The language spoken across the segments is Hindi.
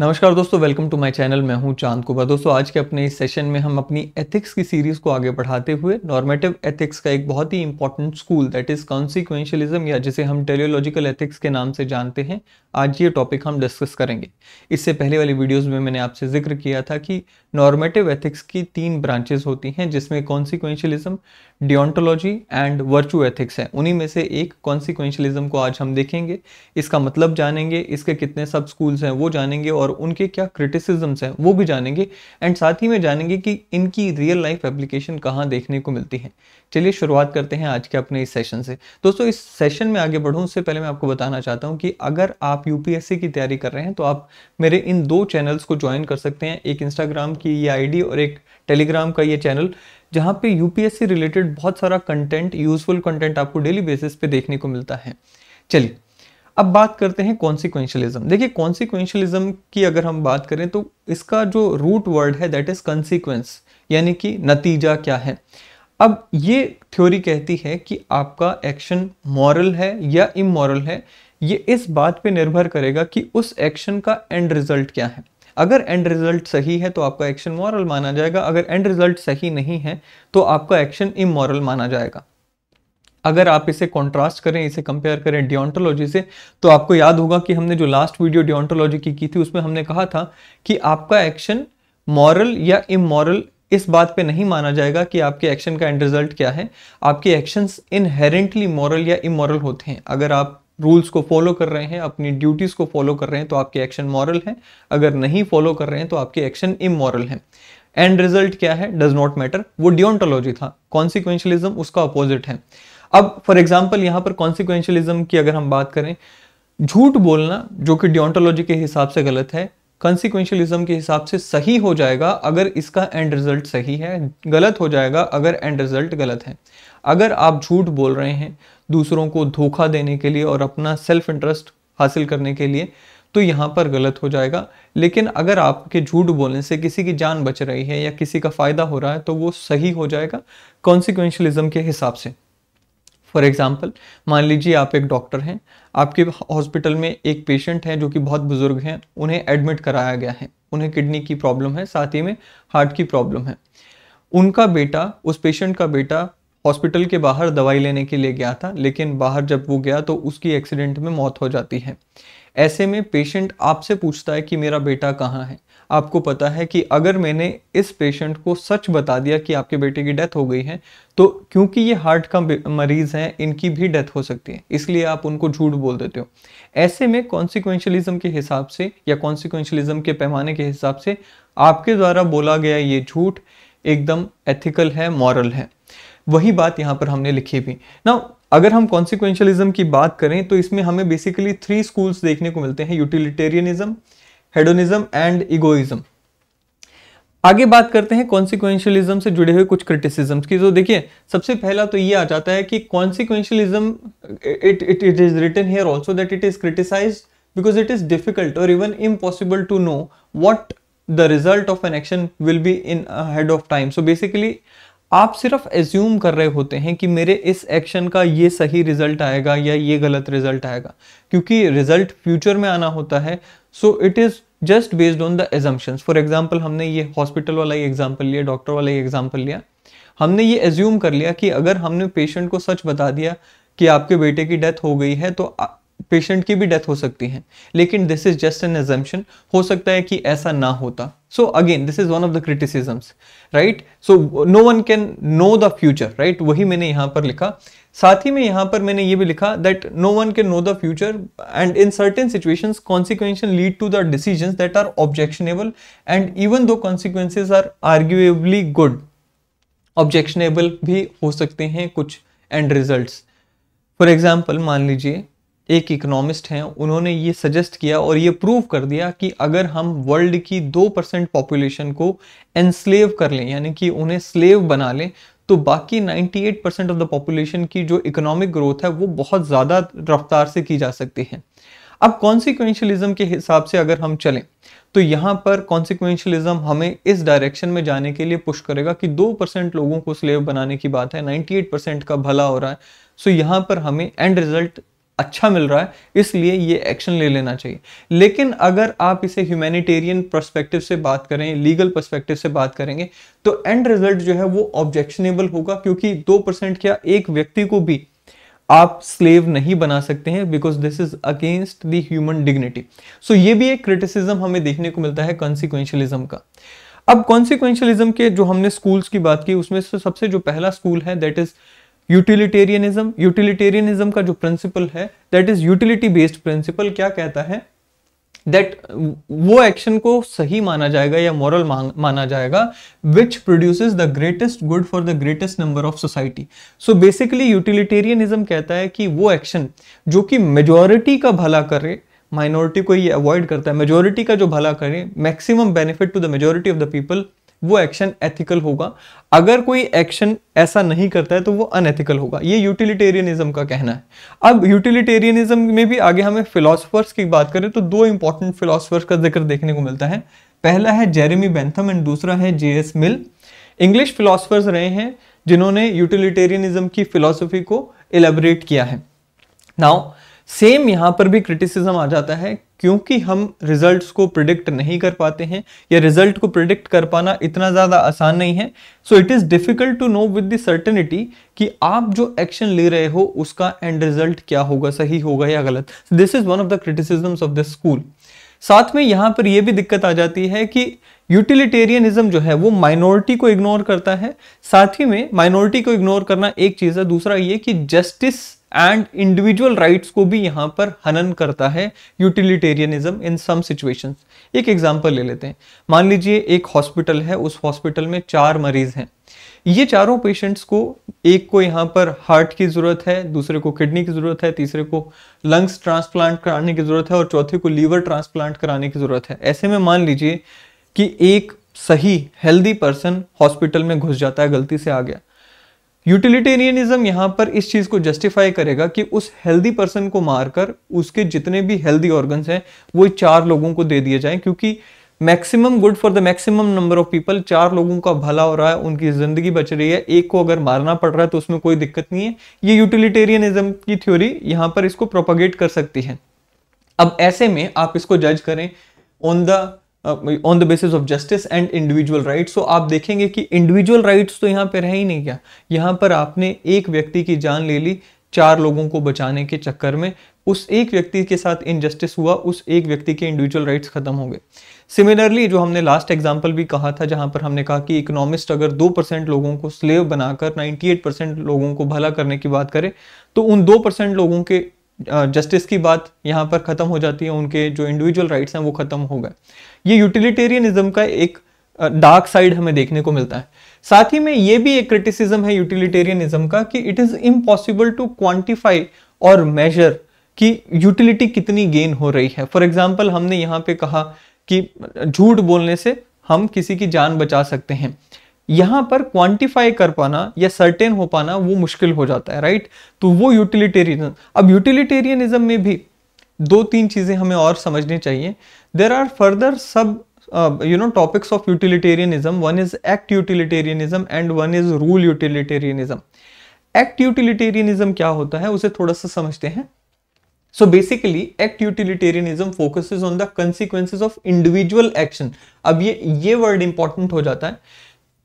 नमस्कार दोस्तों वेलकम टू माय चैनल मैं हूं चांद कुबा दोस्तों आज के अपने इस सेशन में हम अपनी एथिक्स की सीरीज को आगे बढ़ाते हुए नॉर्मेटिव एथिक्स का एक बहुत ही important school that is consequentialism या जिसे हम टेलियोलॉजिकल एथिक्स के नाम से जानते हैं आज ये टॉपिक हम डिस्कस करेंगे इससे पहले वाली वीडियोज़ में मैंने आपसे जिक्र किया था कि नॉर्मेटिव एथिक्स की तीन ब्रांचेस होती हैं जिसमें consequentialism deontology and virtue ethics है उन्हीं में से एक कॉन्सिक्वेंशलिज्म को आज हम देखेंगे इसका मतलब जानेंगे इसके कितने सब स्कूल्स हैं वो जानेंगे और और उनके क्या क्रिटिसिजम्स हैं वो भी जानेंगे एंड साथ ही में जानेंगे कि इनकी रियल लाइफ एप्लीकेशन कहाँ देखने को मिलती है चलिए शुरुआत करते हैं आज के अपने इस सेशन से दोस्तों इस सेशन में आगे बढ़ूँ उससे पहले मैं आपको बताना चाहता हूँ कि अगर आप यूपीएससी की तैयारी कर रहे हैं तो आप मेरे इन दो चैनल्स को ज्वाइन कर सकते हैं एक इंस्टाग्राम की ये आईडी और एक टेलीग्राम का ये चैनल जहाँ पे यूपीएससी रिलेटेड बहुत सारा कंटेंट यूजफुल कंटेंट आपको डेली बेसिस पे देखने को मिलता है चलिए अब बात करते हैं कॉन्सिक्वेंशलिज्म देखिए कॉन्सिक्वेंशलिज्म की अगर हम बात करें तो इसका जो रूट वर्ड है दैट इज कंसिक्वेंस यानी कि नतीजा क्या है अब ये थ्योरी कहती है कि आपका एक्शन मॉरल है या इमोरल है ये इस बात पे निर्भर करेगा कि उस एक्शन का एंड रिजल्ट क्या है अगर एंड रिजल्ट सही है तो आपका एक्शन मॉरल माना जाएगा अगर एंड रिजल्ट सही नहीं है तो आपका एक्शन इमोरल माना जाएगा अगर आप इसे कॉन्ट्रास्ट करें इसे कंपेयर करें डिओंटोलॉजी से तो आपको याद होगा कि हमने जो लास्ट वीडियो डिओंटोलॉजी की की थी उसमें हमने कहा था कि आपका एक्शन मॉरल या इमोरल इस बात पे नहीं माना जाएगा कि आपके एक्शन का एंड रिजल्ट क्या है आपके एक्शंस इनहेरेंटली मॉरल या इमोरल होते हैं अगर आप रूल्स को फॉलो कर रहे हैं अपनी ड्यूटीज़ को फॉलो कर रहे हैं तो आपके एक्शन मॉरल हैं अगर नहीं फॉलो कर रहे हैं तो आपके एक्शन इमोरल हैं एंड रिजल्ट क्या है डज नॉट मैटर वो डिओंटोलॉजी था कॉन्सिक्वेंशलिज्म उसका अपोजिट है अब फॉर एग्जाम्पल यहाँ पर कॉन्सिक्वेंशलिज्म की अगर हम बात करें झूठ बोलना जो कि डिओन्टोलॉजी के हिसाब से गलत है कॉन्सिक्वेंशलिज्म के हिसाब से सही हो जाएगा अगर इसका एंड रिजल्ट सही है गलत हो जाएगा अगर एंड रिजल्ट गलत है अगर आप झूठ बोल रहे हैं दूसरों को धोखा देने के लिए और अपना सेल्फ इंटरेस्ट हासिल करने के लिए तो यहाँ पर गलत हो जाएगा लेकिन अगर आपके झूठ बोलने से किसी की जान बच रही है या किसी का फ़ायदा हो रहा है तो वो सही हो जाएगा कॉन्सिक्वेंशलिज्म के हिसाब से फॉर एग्ज़ाम्पल मान लीजिए आप एक डॉक्टर हैं आपके हॉस्पिटल में एक पेशेंट है जो कि बहुत बुज़ुर्ग हैं उन्हें एडमिट कराया गया है उन्हें किडनी की प्रॉब्लम है साथ ही में हार्ट की प्रॉब्लम है उनका बेटा उस पेशेंट का बेटा हॉस्पिटल के बाहर दवाई लेने के लिए गया था लेकिन बाहर जब वो गया तो उसकी एक्सीडेंट में मौत हो जाती है ऐसे में पेशेंट आपसे पूछता है कि मेरा बेटा कहाँ है आपको पता है कि अगर मैंने इस पेशेंट को सच बता दिया कि आपके बेटे की डेथ हो गई है तो क्योंकि ये हार्ट का मरीज़ हैं इनकी भी डेथ हो सकती है इसलिए आप उनको झूठ बोल देते हो ऐसे में कॉन्सिक्वेंशलिज्म के हिसाब से या कॉन्सिक्वेंशलिज्म के पैमाने के हिसाब से आपके द्वारा बोला गया ये झूठ एकदम एथिकल है मॉरल है वही बात यहाँ पर हमने लिखी भी ना अगर हम कॉन्सिक्वेंशलिज्म की बात करें तो इसमें हमें बेसिकली थ्री स्कूल्स देखने को मिलते हैं यूटिलिटेरियनिज्म हेडोनिज्म एंड इगोइज्म आगे बात करते हैं कॉन्सिक्वेंशलिज्म से जुड़े हुए कुछ क्रिटिसिज्म की तो देखिए सबसे पहला तो ये आ जाता है कि consequentialism it it it is written here also that it is criticise because it is difficult और even impossible to know what the result of an action will be in head of time so basically आप सिर्फ एज्यूम कर रहे होते हैं कि मेरे इस एक्शन का ये सही रिजल्ट आएगा या ये गलत रिजल्ट आएगा क्योंकि रिजल्ट फ्यूचर में आना होता है so it is just based on the assumptions for example हमने ये हॉस्पिटल वाला ही एग्जाम्पल लिया डॉक्टर वाला ही एग्जाम्पल लिया हमने ये एज्यूम कर लिया कि अगर हमने पेशेंट को सच बता दिया कि आपके बेटे की डेथ हो गई है तो पेशेंट की भी डेथ हो सकती है लेकिन this is just an assumption हो सकता है कि ऐसा ना होता so again this is one of the criticisms right so no one can know the future right वही मैंने यहां पर लिखा साथ ही में यहां पर मैंने ये भी लिखा that no one can know the future and in certain situation consequences lead to the decision that are objectionable and even though consequences are arguably good objectionable भी हो सकते हैं कुछ एंड रिजल्ट फॉर एग्जाम्पल मान लीजिए एक इकोनॉमिस्ट हैं उन्होंने ये सजेस्ट किया और ये प्रूव कर दिया कि अगर हम वर्ल्ड की दो परसेंट पॉपुलेशन को एनस्लेव कर लें यानी कि उन्हें स्लेव बना लें तो बाकी 98 परसेंट ऑफ द पॉपुलेशन की जो इकोनॉमिक ग्रोथ है वो बहुत ज़्यादा रफ्तार से की जा सकती है अब कॉन्सिक्वेंशलिज्म के हिसाब से अगर हम चलें तो यहाँ पर कॉन्सिक्वेंशलिज्म हमें इस डायरेक्शन में जाने के लिए पुश करेगा कि दो परसेंट लोगों को स्लेव बनाने की बात है 98 परसेंट का भला हो रहा है सो यहां यहाँ पर हमें एंड रिजल्ट अच्छा मिल रहा है इसलिए ये एक्शन ले लेना चाहिए लेकिन अगर आप इसे ह्यूमैनिटेरियन पर्सपेक्टिव से बात करें लीगल परस्पेक्टिव से बात करेंगे तो एंड रिजल्ट जो है वो ऑब्जेक्शनेबल होगा क्योंकि दो परसेंट क्या एक व्यक्ति को भी आप स्लेव नहीं बना सकते हैं because this is against the human dignity so ये भी एक क्रिटिसिज्म हमें देखने को मिलता है कॉन्सिक्वेंशलिज्म का अब कॉन्सिक्वेंशलिज्म के जो हमने स्कूल्स की बात की उसमें से सबसे जो पहला स्कूल है दैट इज यूटिलिटेरियनिज्म यूटिलिटेरियनिज्म का जो प्रिंसिपल है that is utility based principle क्या कहता है दैट वो एक्शन को सही माना जाएगा या मॉरल माना जाएगा which produces the greatest good for the greatest number of society so basically utilitarianism कहता है कि वो एक्शन जो कि मेजोरिटी का भला करे माइनॉरिटी को ये अवॉइड करता है मेजोरिटी का जो भला करे maximum benefit to the majority of the people वो एक्शन एथिकल होगा अगर कोई एक्शन ऐसा नहीं करता है तो वो अनएथिकल होगा ये यूटिलिटेरियनिज्म का कहना है अब यूटिलिटेरियनिज्म में भी आगे हमें फिलोसफर्स की बात करें तो दो इंपॉर्टेंट फिलोसफर्स का जिक्र देखने को मिलता है पहला है जेरेमी बेंथम एंड दूसरा है J S Mill English philosophers रहे हैं जिन्होंने यूटिलिटेरियनिज्म की फिलोसफी को एलेबरेट किया है नाउ सेम यहाँ पर भी क्रिटिसिज्म आ जाता है क्योंकि हम रिजल्ट्स को प्रिडिक्ट नहीं कर पाते हैं या रिजल्ट को प्रिडिक्ट कर पाना इतना ज़्यादा आसान नहीं है so it is difficult to know with the certainty कि आप जो एक्शन ले रहे हो उसका एंड रिजल्ट क्या होगा सही होगा या गलत this is one of the criticisms of the school साथ में यहाँ पर यह भी दिक्कत आ जाती है कि यूटिलिटेरियनिज्म जो है वो माइनॉरिटी को इग्नोर करता है साथ ही में माइनॉरिटी को इग्नोर करना एक चीज़ है दूसरा ये कि जस्टिस एंड इंडिविजुअल राइट्स को भी यहाँ पर हनन करता है यूटिलिटेरियनिज्म इन सम सिचुएशंस एक एग्जांपल ले लेते हैं मान लीजिए एक हॉस्पिटल है उस हॉस्पिटल में चार मरीज हैं ये चारों पेशेंट्स को एक को यहाँ पर हार्ट की ज़रूरत है दूसरे को किडनी की ज़रूरत है तीसरे को लंग्स ट्रांसप्लांट कराने की ज़रूरत है और चौथे को लीवर ट्रांसप्लांट कराने की ज़रूरत है ऐसे में मान लीजिए कि एक सही हेल्दी पर्सन हॉस्पिटल में घुस जाता है गलती से आ गया यूटिलिटेरियनिज्म यहां पर इस चीज़ को जस्टिफाई करेगा कि उस हेल्दी पर्सन को मारकर उसके जितने भी हेल्दी ऑर्गन्स हैं वो चार लोगों को दे दिए जाएं क्योंकि maximum good for the maximum number of people चार लोगों का भला हो रहा है उनकी जिंदगी बच रही है एक को अगर मारना पड़ रहा है तो उसमें कोई दिक्कत नहीं है ये यूटिलिटेरियनिज्म की थ्योरी यहाँ पर इसको प्रोपोगेट कर सकती है अब ऐसे में आप इसको जज करें on the on the basis of justice and individual rights तो आप देखेंगे कि इंडिविजुअल राइट्स तो यहाँ पर है ही नहीं क्या यहाँ पर आपने एक व्यक्ति की जान ले ली चार लोगों को बचाने के चक्कर में उस एक व्यक्ति के साथ इनजस्टिस हुआ उस एक व्यक्ति के इंडिविजुअल राइट्स खत्म हो गए सिमिलरली जो हमने लास्ट एग्जाम्पल भी कहा था जहां पर हमने कहा कि इकोनॉमिस्ट अगर दो परसेंट लोगों को स्लेव बनाकर 98 परसेंट लोगों को भला करने की बात करें तो उन दो परसेंट लोगों के जस्टिस की बात यहाँ पर ख़त्म हो जाती है उनके जो इंडिविजुअल राइट्स हैं वो ख़त्म हो गए ये यूटिलिटेरियनिज्म का एक डार्क साइड हमें देखने को मिलता है साथ ही में ये भी एक क्रिटिसिज्म है यूटिलिटेरियनिज्म का कि it is impossible to quantify और मेजर कि यूटिलिटी कितनी गेन हो रही है फॉर एग्जाम्पल हमने यहाँ पे कहा कि झूठ बोलने से हम किसी की जान बचा सकते हैं यहां पर क्वांटिफाई कर पाना या सर्टेन हो पाना वो मुश्किल हो जाता है राइट तो वो यूटिलिटेरियन अब यूटिलिटेरियनिज्म में भी दो तीन चीज़ें हमें और समझनी चाहिए there are further sub you know topics of utilitarianism one is act utilitarianism and one is rule utilitarianism act utilitarianism क्या होता है उसे थोड़ा सा समझते हैं so basically act utilitarianism focuses on the consequences of individual action अब ये ये वर्ड इंपॉर्टेंट हो जाता है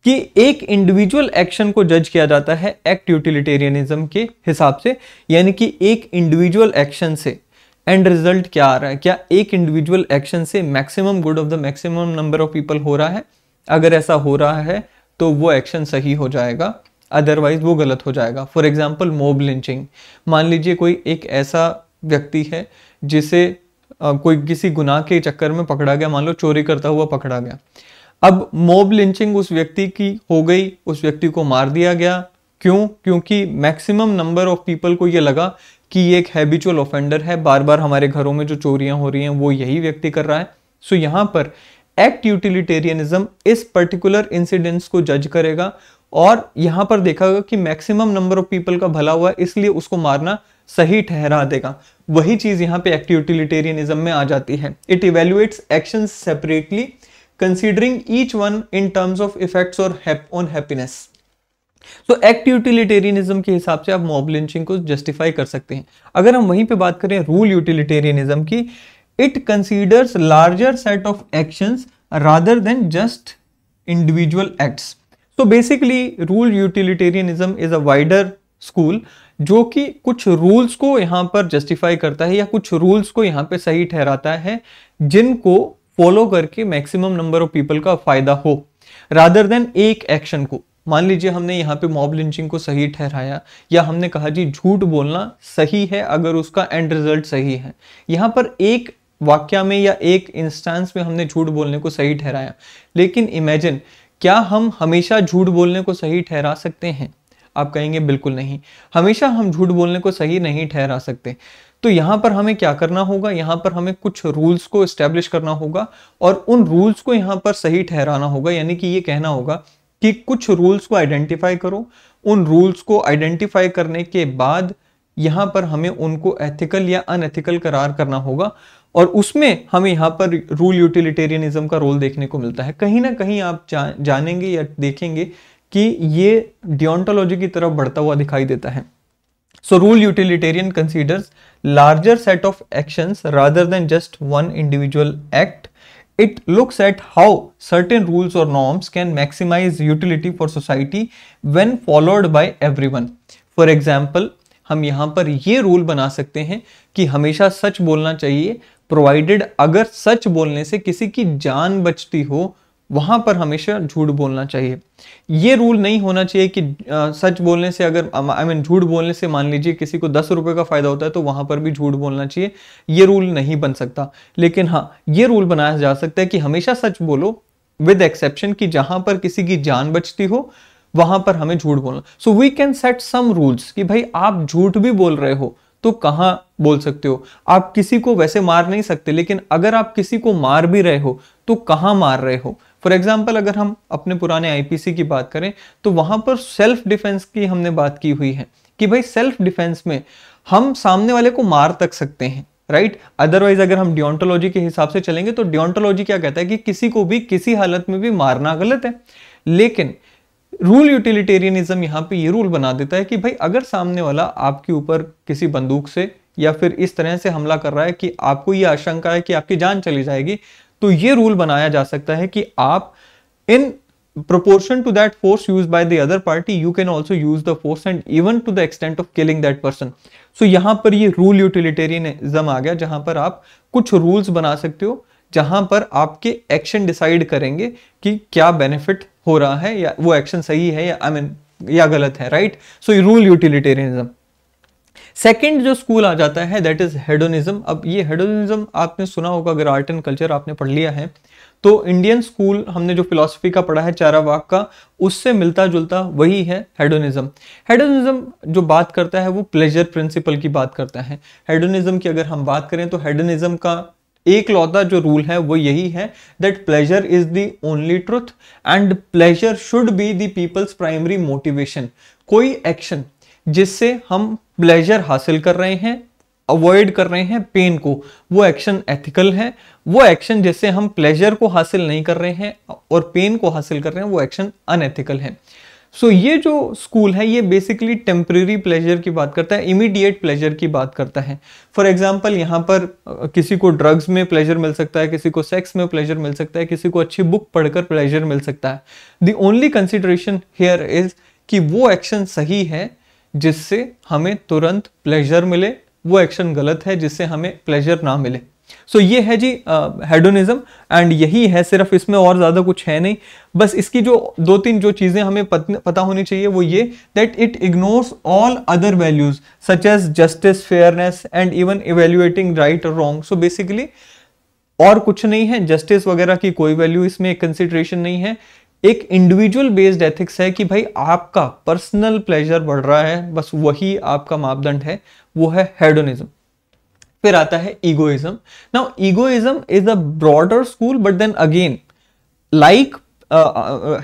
कि एक इंडिविजुअल एक्शन को जज किया जाता है एक्ट यूटिलिटेरियनिज्म के हिसाब से यानी कि एक इंडिविजुअल एक्शन से एंड रिजल्ट क्या आ रहा है क्या एक इंडिविजुअल एक्शन से maximum good of the maximum number of people हो रहा है अगर ऐसा हो रहा है तो वो एक्शन सही हो जाएगा अदरवाइज वो गलत हो जाएगा फॉर एग्जाम्पल मोब लिंचिंग मान लीजिए कोई एक ऐसा व्यक्ति है जिसे आ, कोई किसी गुनाह के चक्कर में पकड़ा गया मान लो चोरी करता हुआ पकड़ा गया अब मोब लिंचिंग उस व्यक्ति की हो गई उस व्यक्ति को मार दिया गया क्यों क्योंकि मैक्सिमम नंबर ऑफ पीपल को यह लगा कि ये एक हैबिचुअल ऑफेंडर है बार बार हमारे घरों में जो चोरियां हो रही हैं वो यही व्यक्ति कर रहा है सो so, यहाँ पर एक्ट यूटिलिटेरियनिज्म इस पर्टिकुलर इंसिडेंट्स को जज करेगा और यहाँ पर देखा गया कि मैक्सिमम नंबर ऑफ पीपल का भला हुआ इसलिए उसको मारना सही ठहरा देगा वही चीज़ यहाँ पे एक्ट यूटिलिटेरियनिज्म में आ जाती है it evaluates action separately considering each one in terms of effects or on happiness तो एक्ट यूटिलिटेरियनिज्म के हिसाब से आप मॉब लिंचिंग को जस्टिफाई कर सकते हैं अगर हम वहीं पे बात करें रूल यूटिलिटेरियनिज्म की it considers larger set of actions rather than just individual acts तो basically rule utilitarianism is a wider school जो कि कुछ रूल्स को यहाँ पर जस्टिफाई करता है या कुछ रूल्स को यहाँ पे सही ठहराता है जिनको फॉलो करके मैक्सिमम नंबर ऑफ पीपल का फायदा हो रादर देन एक एक्शन को मान लीजिए हमने यहाँ पे मॉब लिंचिंग को सही ठहराया या हमने कहा जी झूठ बोलना सही है अगर उसका एंड रिजल्ट सही है यहाँ पर एक वाक्य में या एक इंस्टेंस में हमने झूठ बोलने को सही ठहराया लेकिन इमेजिन क्या हम हमेशा झूठ बोलने को सही ठहरा सकते हैं आप कहेंगे बिल्कुल नहीं हमेशा हम झूठ बोलने को सही नहीं ठहरा सकते तो यहाँ पर हमें क्या करना होगा यहाँ पर हमें कुछ रूल्स को इस्टेब्लिश करना होगा और उन रूल्स को यहाँ पर सही ठहराना होगा यानी कि ये कहना होगा कि कुछ रूल्स को आइडेंटिफाई करो उन रूल्स को आइडेंटिफाई करने के बाद यहाँ पर हमें उनको एथिकल या अनएथिकल करार करना होगा और उसमें हमें यहाँ पर रूल यूटिलिटेरियनिज्म का रोल देखने को मिलता है कहीं ना कहीं आप जा, जानेंगे या देखेंगे कि ये डिओंटोलॉजी की तरफ बढ़ता हुआ दिखाई देता है so rule utilitarian considers larger set of actions rather than just one individual act it looks at how certain rules or norms can maximize utility for society when followed by everyone for example हम यहां पर ये रूल बना सकते हैं कि हमेशा सच बोलना चाहिए प्रोवाइडेड अगर सच बोलने से किसी की जान बचती हो वहां पर हमेशा झूठ बोलना चाहिए ये रूल नहीं होना चाहिए कि आ, सच बोलने से अगर आई मीन झूठ बोलने से मान लीजिए किसी को दस रुपए का फ़ायदा होता है तो वहां पर भी झूठ बोलना चाहिए ये रूल नहीं बन सकता लेकिन हाँ ये रूल बनाया जा सकता है कि हमेशा सच बोलो विद एक्सेप्शन कि जहां पर किसी की जान बचती हो वहां पर हमें झूठ बोलना so we can set some rules कि भाई आप झूठ भी बोल रहे हो तो कहाँ बोल सकते हो आप किसी को वैसे मार नहीं सकते लेकिन अगर आप किसी को मार भी रहे हो तो कहाँ मार रहे हो फॉर एग्जाम्पल अगर हम अपने पुराने आईपीसी की बात करें तो वहां पर सेल्फ डिफेंस की हमने बात की हुई है कि भाई सेल्फ डिफेंस में हम सामने वाले को मार तक सकते हैं राइट right? अदरवाइज अगर हम डिओन्टोलॉजी के हिसाब से चलेंगे तो डिओन्टोलॉजी क्या कहता है कि किसी को भी किसी हालत में भी मारना गलत है लेकिन रूल यूटिलिटेरियनिज्म यहाँ पे ये रूल बना देता है कि भाई अगर सामने वाला आपके ऊपर किसी बंदूक से या फिर इस तरह से हमला कर रहा है कि आपको ये आशंका है कि आपकी जान चली जाएगी तो ये रूल बनाया जा सकता है कि आप in proportion to that force use by the other party you can also use the force and even to the extent of killing that person so यहां पर ये रूल यूटिलिटेरियनिज्म आ गया जहां पर आप कुछ रूल्स बना सकते हो जहां पर आपके एक्शन डिसाइड करेंगे कि क्या बेनिफिट हो रहा है या वो एक्शन सही है या आई I मीन mean, या गलत है right so you rule utilitarianism second जो स्कूल आ जाता है दैट इज हेडोनिज्म अब ये हेडोनिज्म आपने सुना होगा अगर आर्ट एंड कल्चर आपने पढ़ लिया है तो इंडियन स्कूल हमने जो फिलोसफी का पढ़ा है चारा वाक का उससे मिलता जुलता वही है हेडोनिज्म हेडोनिज्म जो बात करता है वो प्लेजर प्रिंसिपल की बात करता है हेडोनिज्म की अगर हम बात करें तो हेडोनिज्म का एक लौता जो रूल है वो यही है that pleasure is the only truth and pleasure should be the people's primary motivation कोई एक्शन जिससे हम प्लेजर हासिल कर रहे हैं अवॉइड कर रहे हैं पेन को वो एक्शन एथिकल है वो एक्शन जिससे हम प्लेजर को हासिल नहीं कर रहे हैं और पेन को हासिल कर रहे हैं वो एक्शन अनएथिकल है सो so, ये जो स्कूल है ये बेसिकली टेम्प्रेरी प्लेजर की बात करता है इमीडिएट प्लेजर की बात करता है फॉर एग्जाम्पल यहाँ पर किसी को ड्रग्स में प्लेजर मिल सकता है किसी को सेक्स में प्लेजर मिल सकता है किसी को अच्छी बुक पढ़कर प्लेजर मिल सकता है the only consideration here is कि वो एक्शन सही है जिससे हमें तुरंत प्लेजर मिले वो एक्शन गलत है जिससे हमें प्लेजर ना मिले सो ये है जी हेडोनिज्म एंड यही है सिर्फ इसमें और ज़्यादा कुछ है नहीं बस इसकी जो दो तीन जो चीज़ें हमें पता होनी चाहिए वो ये that it ignores all other values such as justice fairness and even evaluating right और रॉन्ग सो बेसिकली और कुछ नहीं है जस्टिस वगैरह की कोई वैल्यू इसमें कंसिडरेशन नहीं है एक इंडिविजुअल बेस्ड एथिक्स है कि भाई आपका पर्सनल प्लेजर बढ़ रहा है बस वही आपका मापदंड है वो है हेडोनिज्म फिर आता है egoism now egoism is a broader school but then again like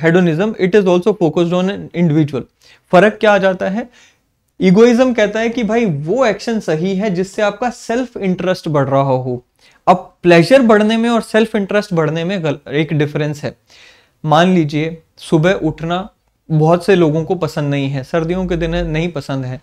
hedonism it is also focused on an individual फर्क क्या आ जाता है ईगोइज्म कहता है कि भाई वो एक्शन सही है जिससे आपका सेल्फ इंटरेस्ट बढ़ रहा हो अब प्लेजर बढ़ने में और सेल्फ इंटरेस्ट बढ़ने में एक डिफरेंस है मान लीजिए सुबह उठना बहुत से लोगों को पसंद नहीं है सर्दियों के दिन नहीं पसंद है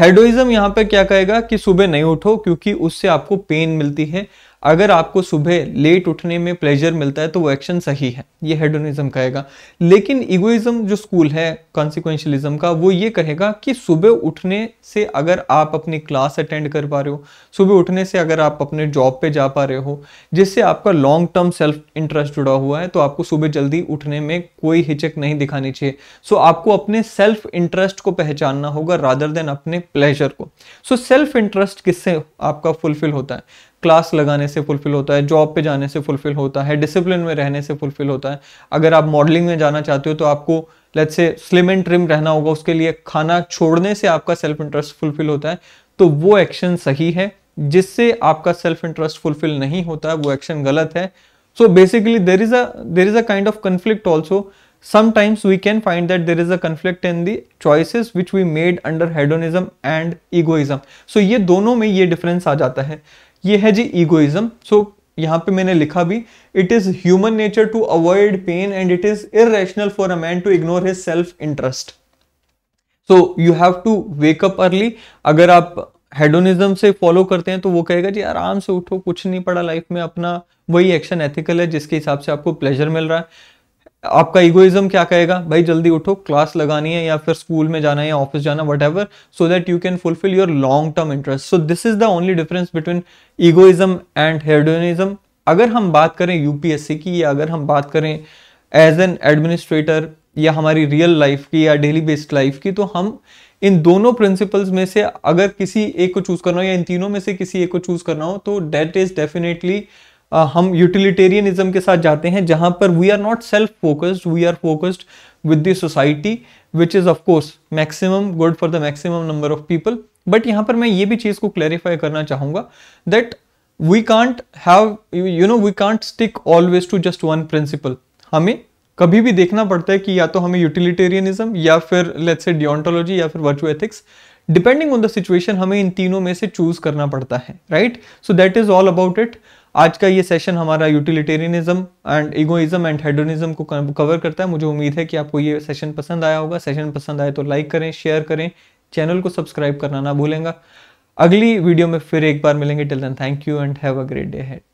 हेडोइज्म यहाँ पर क्या कहेगा कि सुबह नहीं उठो क्योंकि उससे आपको पेन मिलती है अगर आपको सुबह लेट उठने में प्लेजर मिलता है तो वो एक्शन सही है ये हेडोनिज्म कहेगा लेकिन इगोइज्म जो स्कूल है कॉन्सिक्वेंशलिज्म का वो ये कहेगा कि सुबह उठने से अगर आप अपनी क्लास अटेंड कर पा रहे हो सुबह उठने से अगर आप अपने जॉब पे जा पा रहे हो जिससे आपका लॉन्ग टर्म सेल्फ इंटरेस्ट जुड़ा हुआ है तो आपको सुबह जल्दी उठने में कोई हिचक नहीं दिखानी चाहिए सो so, आपको अपने सेल्फ इंटरेस्ट को पहचानना होगा रादर देन अपने प्लेजर को सो सेल्फ इंटरेस्ट किससे आपका फुलफिल होता है क्लास लगाने से फुलफिल होता है जॉब पे जाने से फुलफिल होता है डिसिप्लिन में रहने से फुलफिल होता है अगर आप मॉडलिंग में जाना चाहते हो तो आपको let's say slim and trim रहना होगा उसके लिए खाना छोड़ने से आपका सेल्फ इंटरेस्ट फुलफिल होता है तो वो एक्शन सही है जिससे आपका सेल्फ इंटरेस्ट फुलफिल नहीं होता है वो एक्शन गलत है so basically there is a there is a kind of conflict also sometimes we can find that there is a conflict in the choices which we made under hedonism and egoism so ये दोनों में ये डिफरेंस आ जाता है ये है जी ईगोइज्म सो यहाँ पे मैंने लिखा भी it is human nature to avoid pain and it is irrational for a man to ignore his self interest so you have to wake up early अगर आप हेडोनिज्म से फॉलो करते हैं तो वो कहेगा जी आराम से उठो कुछ नहीं पड़ा लाइफ में अपना वही एक्शन एथिकल है जिसके हिसाब से आपको प्लेजर मिल रहा है आपका इगोइज्म क्या कहेगा भाई जल्दी उठो क्लास लगानी है या फिर स्कूल में जाना है या ऑफिस जाना whatever so that you can fulfil your long term interest so this is the only difference between egoism and hedonism अगर हम बात करें यूपीएससी की या अगर हम बात करें एज एन एडमिनिस्ट्रेटर या हमारी रियल लाइफ की या डेली बेस्ड लाइफ की तो हम इन दोनों प्रिंसिपल्स में से अगर किसी एक को चूज करना हो या इन तीनों में से किसी एक को चूज करना हो तो डेट इज डेफिनेटली हम यूटिलिटेरियनिज्म के साथ जाते हैं जहां पर we are not self focused we are focused with the society which is course maximum good for the maximum number of people but यहां पर मैं ये भी चीज़ को क्लैरिफाई करना चाहूंगा that we can't have you know we can't stick always to just one principle हमें कभी भी देखना पड़ता है कि या तो हमें यूटिलिटेरियनिज्म या फिर लेट्स से डिओंटोलॉजी या फिर virtual ethics depending on the situation हमें इन तीनों में से चूज करना पड़ता है right so that is all about it आज का ये सेशन हमारा utilitarianism and egoism and hedonism को कवर करता है मुझे उम्मीद है कि आपको ये सेशन पसंद आया होगा सेशन पसंद आए तो लाइक करें शेयर करें चैनल को सब्सक्राइब करना ना भूलेंगे अगली वीडियो में फिर एक बार मिलेंगे till then thank you and have a great day head